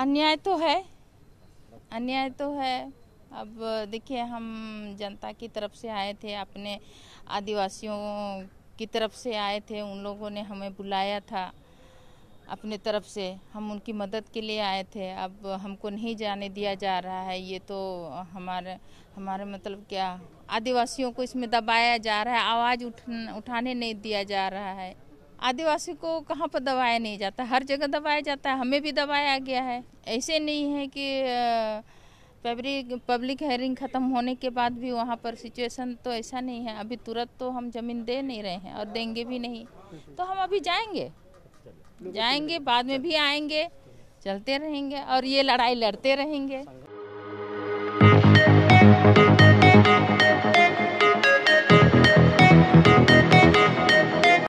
अन्याय तो है अन्याय तो है अब देखिए हम जनता की तरफ से आए थे अपने आदिवासियों की तरफ से आए थे उन लोगों ने हमें बुलाया था अपने तरफ से हम उनकी मदद के लिए आए थे अब हमको नहीं जाने दिया जा रहा है ये तो हमारे हमारे मतलब क्या आदिवासियों को इसमें दबाया जा रहा है आवाज़ उठ उठाने नहीं दिया जा रहा है आदिवासी को कहाँ पर दबाया नहीं जाता हर जगह दबाया जाता है हमें भी दबाया गया है ऐसे नहीं है कि पब्लिक पब्लिक हेयरिंग ख़त्म होने के बाद भी वहाँ पर सिचुएशन तो ऐसा नहीं है अभी तुरंत तो हम ज़मीन दे नहीं रहे हैं और देंगे भी नहीं तो हम अभी जाएंगे जाएंगे बाद में भी आएंगे चलते रहेंगे और ये लड़ाई लड़ते रहेंगे